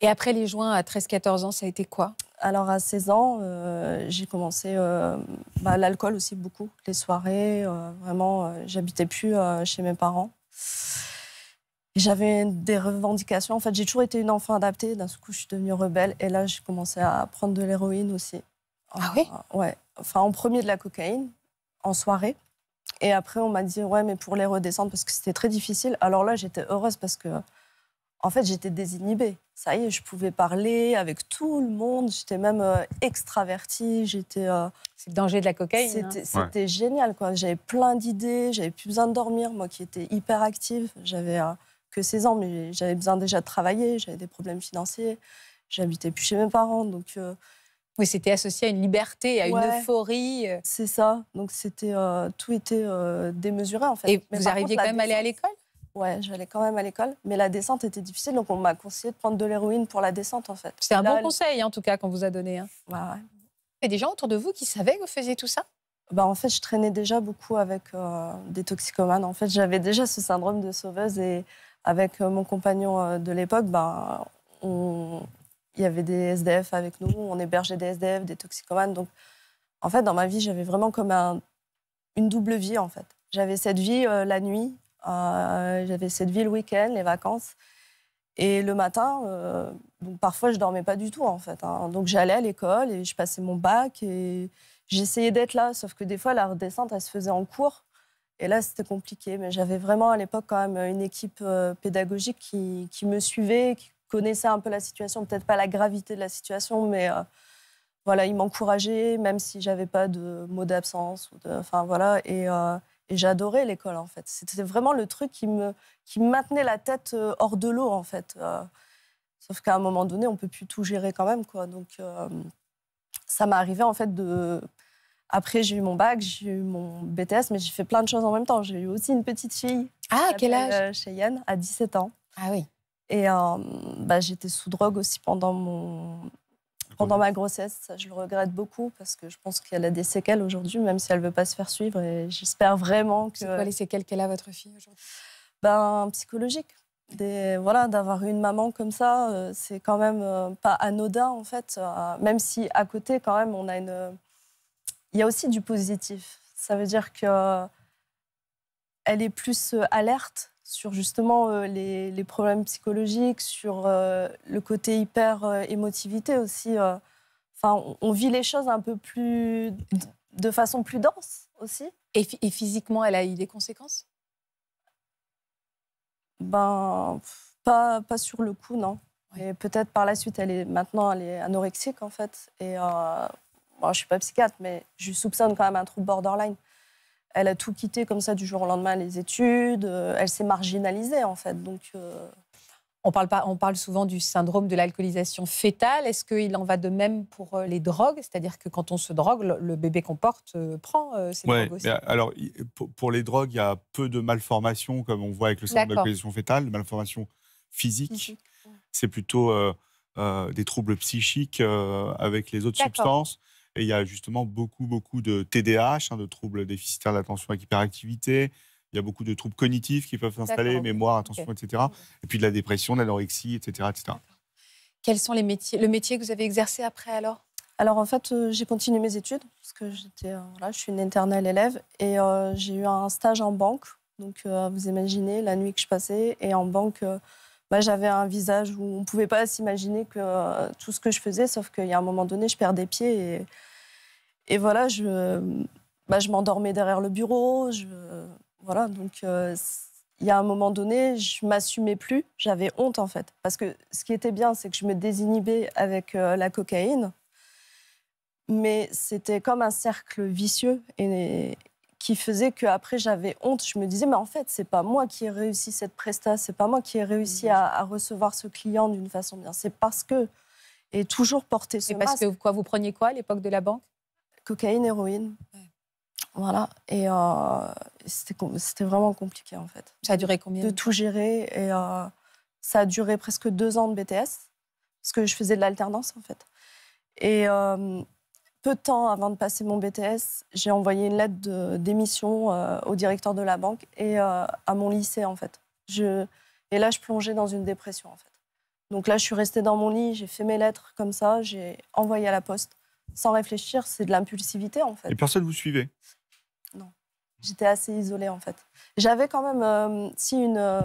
Et après les joints, à 13-14 ans, ça a été quoi Alors à 16 ans, euh, j'ai commencé euh, bah, l'alcool aussi beaucoup, les soirées. Euh, vraiment, j'habitais plus chez mes parents. J'avais des revendications. En fait, j'ai toujours été une enfant adaptée. D'un coup, je suis devenue rebelle. Et là, j'ai commencé à prendre de l'héroïne aussi. Ah oui Ouais. Enfin, en premier, de la cocaïne, en soirée. Et après, on m'a dit, ouais, mais pour les redescendre, parce que c'était très difficile. Alors là, j'étais heureuse parce que en fait, j'étais désinhibée. Ça y est, je pouvais parler avec tout le monde. J'étais même euh, extravertie. J'étais. Euh, C'est le danger de la cocaïne. Hein. C'était, génial, quoi. J'avais plein d'idées. J'avais plus besoin de dormir. Moi, qui étais hyper active, j'avais euh, que 16 ans, mais j'avais besoin déjà de travailler. J'avais des problèmes financiers. J'habitais plus chez mes parents, donc. Oui, c'était associé à une liberté, à une euphorie. C'est ça. Donc c'était tout était démesuré en fait. Et vous arriviez quand même à aller à l'école Ouais, j'allais quand même à l'école, mais la descente était difficile, donc on m'a conseillé de prendre de l'héroïne pour la descente en fait. C'est un bon conseil en tout cas qu'on vous a donné. Hein. ouais. Et des gens autour de vous qui savaient que vous faisiez tout ça bah, En fait, je traînais déjà beaucoup avec euh, des toxicomanes. En fait, j'avais déjà ce syndrome de sauveuse et avec euh, mon compagnon euh, de l'époque, bah, il y avait des SDF avec nous, on hébergeait des SDF, des toxicomanes. Donc en fait, dans ma vie, j'avais vraiment comme une double vie en fait. J'avais cette vie la nuit euh, j'avais cette vie le week-end, les vacances. Et le matin, euh, donc parfois je dormais pas du tout en fait. Hein. Donc j'allais à l'école et je passais mon bac et j'essayais d'être là, sauf que des fois la redescente elle se faisait en cours et là c'était compliqué. Mais j'avais vraiment à l'époque quand même une équipe euh, pédagogique qui, qui, me suivait, qui connaissait un peu la situation, peut-être pas la gravité de la situation, mais voilà, ils m'encourageaient même si j'avais pas de mots d'absence. Enfin voilà et et j'adorais l'école, en fait. C'était vraiment le truc qui me, qui maintenait la tête euh, hors de l'eau, en fait. Euh. sauf qu'à un moment donné, on ne peut plus tout gérer quand même, quoi. Donc, euh, ça m'est arrivé, en fait, de... Après, j'ai eu mon bac, j'ai eu mon BTS, mais j'ai fait plein de choses en même temps. J'ai eu aussi une petite fille. Ah, à quel âge Cheyenne, à 17 ans. Ah oui. Et bah, j'étais sous drogue aussi pendant mon, pendant ma grossesse, je le regrette beaucoup parce que je pense qu'elle a des séquelles aujourd'hui, même si elle ne veut pas se faire suivre. Et j'espère vraiment que. C'est quoi les séquelles qu'elle a, votre fille, aujourd'hui Ben, psychologique. Des, voilà, d'avoir une maman comme ça, euh, c'est quand même euh, pas anodin en fait. Euh, même si à côté, quand même, on a une. Il y a aussi du positif. Ça veut dire que elle est plus alerte sur justement euh, les, problèmes psychologiques, sur euh, le côté hyper euh, émotivité aussi. Enfin, on, vit les choses un peu plus de façon plus dense aussi. Et, physiquement, elle a eu des conséquences Ben, pas, sur le coup, non. peut-être par la suite, elle est maintenant elle est anorexique en fait. Et je suis pas psychiatre, mais je soupçonne quand même un trouble borderline elle a tout quitté comme ça du jour au lendemain, les études. Euh, elle s'est marginalisée, en fait. Donc. Euh, on parle, pas, on parle, souvent du syndrome de l'alcoolisation fétale. Est-ce qu'il en va de même pour euh, les drogues C'est-à-dire que quand on se drogue, le bébé qu'on porte prend ses ces drogues aussi Alors, pour les drogues, il y a peu de malformations, comme on voit avec le syndrome de l'alcoolisation fétale, de malformations physiques. C'est plutôt des troubles psychiques avec les autres substances. Et il y a justement beaucoup, beaucoup de TDAH, hein, de troubles déficitaires d'attention avec hyperactivité. Il y a beaucoup de troubles cognitifs qui peuvent s'installer, mémoire, attention, etc. Et puis de la dépression, de l'anorexie, etc. etc. Quels sont les métiers, le métier que vous avez exercé après alors alors en fait, euh, j'ai continué mes études parce que j'étais euh, je suis une éternelle élève et euh, j'ai eu un stage en banque. Donc vous imaginez la nuit que je passais et en banque, bah, j'avais un visage où on ne pouvait pas s'imaginer que tout ce que je faisais, sauf qu'il y a un moment donné, je perds des pieds et et voilà, je, bah, je m'endormais derrière le bureau. Je, voilà, donc euh, il y a un moment donné, je m'assumais plus, j'avais honte en fait. Parce que ce qui était bien, c'est que je me désinhibais avec euh, la cocaïne, mais c'était comme un cercle vicieux et, qui faisait que après j'avais honte. Je me disais, mais en fait, c'est pas moi qui ai réussi cette presta, c'est pas moi qui ai réussi à, recevoir ce client d'une façon bien. C'est parce que et toujours porter ce et parce que quoi, vous preniez quoi à l'époque de la banque cocaïne, héroïne. Voilà. Et euh, c'était vraiment compliqué, en fait. Ça a duré combien De tout gérer. Et euh, ça a duré presque deux ans de BTS, parce que je faisais de l'alternance, en fait. Et euh, peu de temps avant de passer mon BTS, j'ai envoyé une lettre de démission au directeur de la banque et à mon lycée, en fait. Je, et là, je plongeais dans une dépression, en fait. Donc là, je suis restée dans mon lit, j'ai fait mes lettres comme ça, j'ai envoyé à la poste sans réfléchir, c'est de l'impulsivité en fait. Et personne vous suivait Non, j'étais assez isolée en fait. J'avais quand même, euh, si une, euh,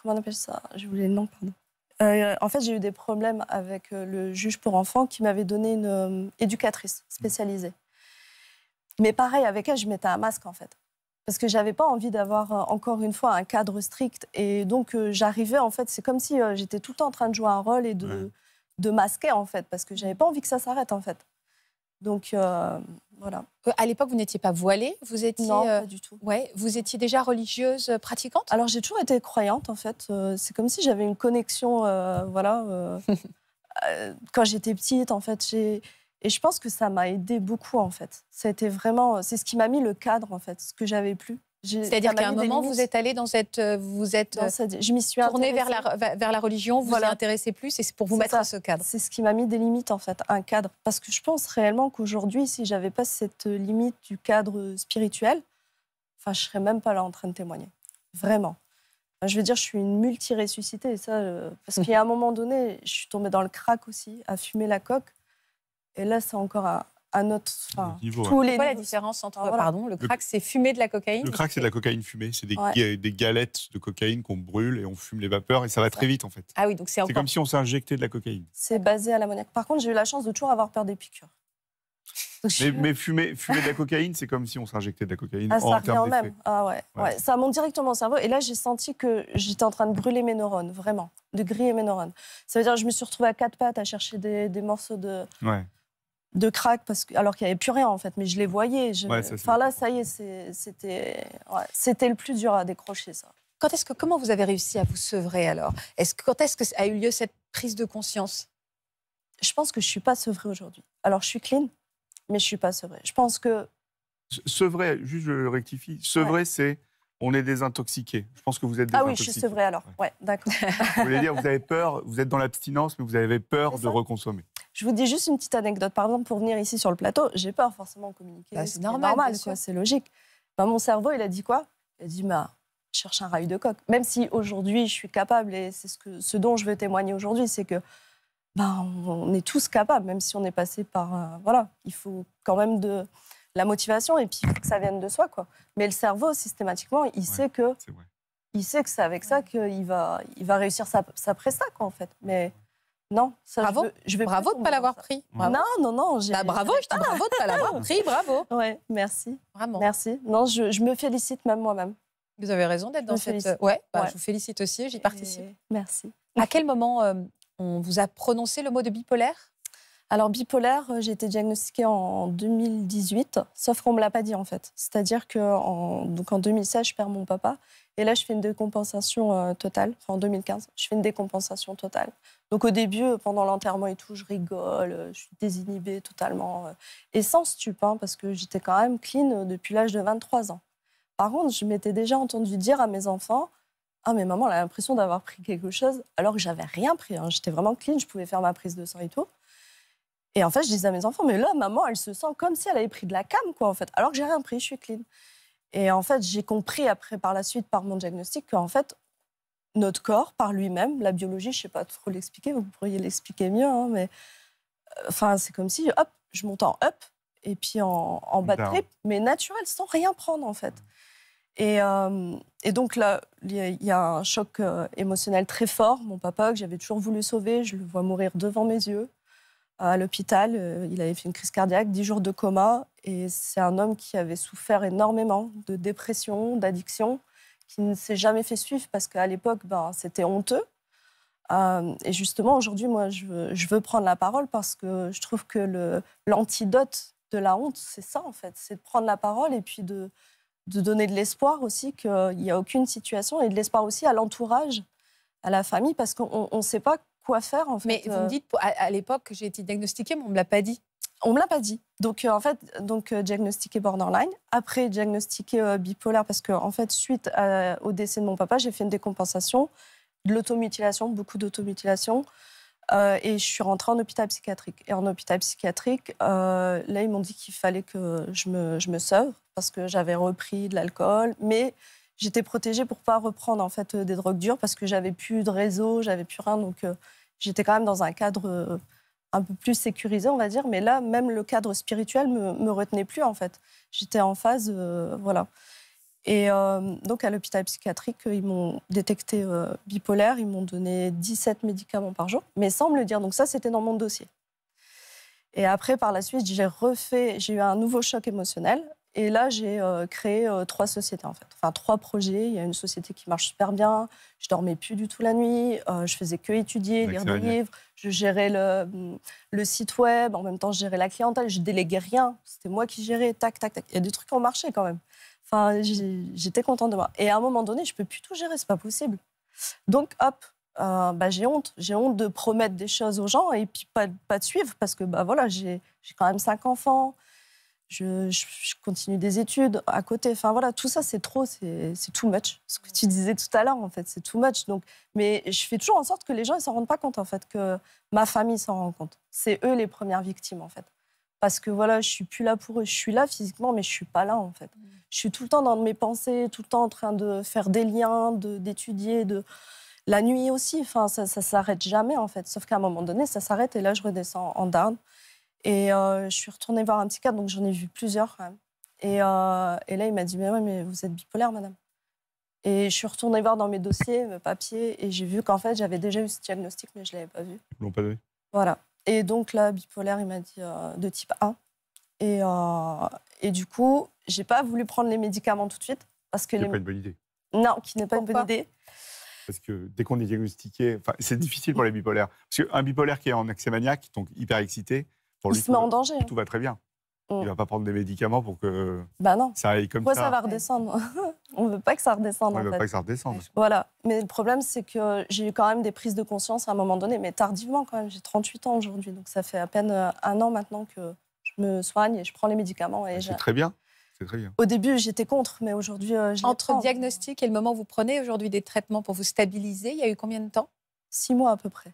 comment on appelle ça Je voulais le pardon. Euh, en fait, j'ai eu des problèmes avec le juge pour enfants qui m'avait donné une éducatrice spécialisée. Mais pareil, avec elle, je mettais un masque en fait. Parce que j'avais pas envie d'avoir encore une fois un cadre strict. Et donc, j'arrivais en fait, c'est comme si j'étais tout le temps en train de jouer un rôle et de, de masquer en fait. Parce que j'avais pas envie que ça s'arrête en fait. Donc euh, voilà. Euh, à l'époque, vous n'étiez pas voilée, vous étiez non, euh, pas du tout. Ouais, vous étiez déjà religieuse pratiquante. Alors j'ai toujours été croyante en fait. C'est comme si j'avais une connexion, voilà. quand j'étais petite en fait, et je pense que ça m'a aidé beaucoup en fait. C'était vraiment, c'est ce qui m'a mis le cadre en fait, ce que j'avais plus. C'est-à-dire qu'à un moment, euh, vous êtes allé dans euh, cette, vous êtes je m'y suis tournée vers la, vers la religion, vous voilà. vous intéressez plus, et c'est pour vous mettre dans à ce cadre. C'est ce qui m'a mis des limites en fait, un cadre, parce que je pense réellement qu'aujourd'hui, si j'avais pas cette euh, limite du cadre spirituel, enfin, je serais même pas là en train de témoigner, vraiment. Je veux dire, je suis une multi ça, parce qu'il y a un moment donné, je suis tombée dans le crack aussi, à fumer la coque, et là, c'est encore un, à notre. niveau, tous les... la différence entre. Pardon, le crack, c'est fumer de la cocaïne Le crack, c'est de la cocaïne fumée. C'est des, galettes de cocaïne qu'on brûle et on fume les vapeurs et ça va très vite en fait. Ah oui, donc c'est encore... comme si on s'injectait de la cocaïne. C'est basé à l'ammoniaque. Par contre, j'ai eu la chance de toujours avoir peur des piqûres. Mais, mais, fumer, de la cocaïne, c'est comme si on s'injectait de la cocaïne. Ah, ça en termes même. Ah ouais, Ça monte directement au cerveau. Et là, j'ai senti que j'étais en train de brûler mes neurones, vraiment, de griller mes neurones. Ça veut dire que je me suis retrouvée à quatre pattes à chercher des, des morceaux de. Ouais de crack parce que, alors qu'il n'y avait plus rien en fait, mais je les voyais. enfin là, ça y est, c'était c'était le plus dur à décrocher ça. Quand est-ce que comment vous avez réussi à vous sevrer alors Est-ce quand est-ce que a eu lieu cette prise de conscience Je pense que je suis pas sevrée aujourd'hui. Alors je suis clean, mais je suis pas sevrée. Je pense que sevrée, juste je le rectifie. Sevrée, c'est on est désintoxiqué. Je pense que vous êtes désintoxiqué. Ah oui, je suis sevrée alors. d'accord. Vous voulez dire, vous avez peur, vous êtes dans l'abstinence, mais vous avez peur de reconsommer. Je vous dis juste une petite anecdote. Par exemple, pour venir ici sur le plateau, j'ai peur forcément de communiquer. Bah, c'est normal, c'est logique. Bah, mon cerveau, il a dit quoi Il a dit, je bah, cherche un rail de coq. Même si aujourd'hui, je suis capable, et c'est ce, ce dont je veux témoigner aujourd'hui, c'est que bah, on est tous capables, même si on est passé par... Euh, voilà, il faut quand même de la motivation et puis faut que ça vienne de soi. quoi. Mais le cerveau, systématiquement, il sait que... Il sait que c'est avec ça qu'il va, il va réussir ça après ça, quoi, en fait. Mais... Non, bravo. Je, vais bravo de ne pas l'avoir pris. Non, non, non. Bah, bravo, je te bravo de ne pas l'avoir pris, bravo. Oui, merci. Vraiment. Merci. Non, je, me félicite même moi-même. Vous avez raison d'être dans cette. Bah, je vous félicite aussi, j'y participe. Merci. À quel moment euh, on vous a prononcé le mot de bipolaire alors bipolaire, euh, j'ai été diagnostiquée en 2018, sauf qu'on me l'a pas dit en fait. C'est-à-dire que en, en 2016, je perds mon papa et là, je fais une décompensation euh, totale. Enfin, en 2015, je fais une décompensation totale. Donc au début, euh, pendant l'enterrement et tout, je rigole, euh, je suis désinhibée totalement. Et sans stup, hein, parce que j'étais quand même clean depuis l'âge de 23 ans. Par contre, je m'étais déjà entendu dire à mes enfants, ah mais maman, elle a l'impression d'avoir pris quelque chose, alors que j'avais rien pris. Hein. J'étais vraiment clean, je pouvais faire ma prise de sang et tout. Et en fait, je disais à mes enfants, mais là, maman, elle se sent comme si elle avait pris de la cam, quoi, en fait, alors que j'ai rien pris, je suis clean. Et en fait, j'ai compris après, par la suite, par mon diagnostic, qu'en fait, notre corps, par lui-même, la biologie, je ne sais pas trop l'expliquer, vous pourriez l'expliquer mieux, hein, mais euh, enfin, c'est comme si, hop, je monte en up et puis en, en bas de trip, mais naturel, sans rien prendre en fait. Et, euh, donc là, il y, a un choc euh, émotionnel très fort. Mon papa, que j'avais toujours voulu sauver, je le vois mourir devant mes yeux à l'hôpital. il avait fait une crise cardiaque, 10 jours de coma. Et c'est un homme qui avait souffert énormément de dépression, d'addiction, qui ne s'est jamais fait suivre parce qu'à l'époque, ben, c'était honteux. Euh, et justement, aujourd'hui, moi, je veux, prendre la parole parce que je trouve que l'antidote de la honte, c'est ça, en fait. C'est de prendre la parole et puis de, donner de l'espoir aussi qu'il n'y a aucune situation et de l'espoir aussi à l'entourage, à la famille, parce qu'on ne sait pas quoi faire, en fait. Mais vous me euh. dites, à, à l'époque, j'ai été diagnostiquée, mais on ne me l'a pas dit. On me l'a pas dit. Donc euh, en fait, donc euh, borderline, après diagnostiqué euh, bipolaire parce que en fait suite au décès de mon papa, j'ai fait une décompensation, de l'automutilation, beaucoup d'automutilation. et je suis rentrée en hôpital psychiatrique. Et en hôpital psychiatrique, là, ils m'ont dit qu'il fallait que je me, je me sauve parce que j'avais repris de l'alcool. Mais j'étais protégée pour pas reprendre en fait des drogues dures parce que j'avais plus de réseau, j'avais plus rien. Donc j'étais quand même dans un cadre un peu plus sécurisé, on va dire. Mais là, même le cadre spirituel me, me retenait plus, en fait. J'étais en phase, euh, voilà. Et euh, donc, à l'hôpital psychiatrique, ils m'ont détecté euh, bipolaire. Ils m'ont donné 17 médicaments par jour, mais sans me le dire. Donc ça, c'était dans mon dossier. Et après, par la suite, j'ai refait, j'ai eu un nouveau choc émotionnel. Et là, j'ai euh, créé euh, trois sociétés, en fait. Enfin, trois projets. Il y a une société qui marche super bien. Je dormais plus du tout la nuit. Je euh, je faisais que étudier, lire des livres. Je gérais le, site web. En même temps, je gérais la clientèle. Je déléguais rien. C'était moi qui gérais. Tac, tac, tac. Il y a des trucs qui ont marché quand même. Enfin, j'étais contente de moi. Et à un moment donné, je peux plus tout gérer. C'est pas possible. Donc, hop, bah, j'ai honte. J'ai honte de promettre des choses aux gens et puis pas, pas de suivre parce que bah, voilà, j'ai quand même cinq enfants, je, continue des études à côté. Enfin voilà, tout ça, c'est trop, c'est too much. Ce que tu disais tout à l'heure, en fait, c'est too much. Donc, mais je fais toujours en sorte que les gens ne s'en rendent pas compte, en fait, que ma famille s'en rend compte. C'est eux les premières victimes, en fait. Parce que voilà, je suis plus là pour eux. Je suis là physiquement, mais je suis pas là, en fait. Mm. Je suis tout le temps dans mes pensées, tout le temps en train de faire des liens, d'étudier, de, La nuit aussi, enfin, ça, ça s'arrête jamais, en fait. Sauf qu'à un moment donné, ça s'arrête et là, je redescends en Darn. Et euh, je suis retournée voir un psychiatre, donc j'en ai vu plusieurs quand même. Et, euh, là, il m'a dit mais, mais vous êtes bipolaire, madame. Et je suis retournée voir dans mes dossiers, mes papiers, et j'ai vu qu'en fait, j'avais déjà eu ce diagnostic, mais je ne l'avais pas vu. Ils l'ont pas vu. Voilà. Et donc là, bipolaire, il m'a dit euh, de type 1. Et, et du coup, j'ai pas voulu prendre les médicaments tout de suite. Parce que n'est pas une bonne idée. Non, qui n'est pas une bonne idée. Parce que dès qu'on est diagnostiqué, c'est difficile pour les bipolaires. Parce qu'un bipolaire qui est en accès maniaque, donc hyper excité, il se met en danger. Hein. Tout va très bien. Il mm. va pas prendre des médicaments pour que bah non. ça aille comme Pourquoi ça. ça va redescendre On ne veut pas que ça redescende. On ne veut pas que ça redescende. Voilà. Mais le problème, c'est que j'ai eu quand même des prises de conscience à un moment donné, mais tardivement quand même. J'ai 38 ans aujourd'hui, donc ça fait à peine euh, un an maintenant que je me soigne et je prends les médicaments. Et bah, c'est très bien. Très bien. Au début, j'étais contre, mais aujourd'hui, euh, Entre diagnostic et le moment où vous prenez aujourd'hui des traitements pour vous stabiliser, il y a eu combien de temps Six mois à peu près.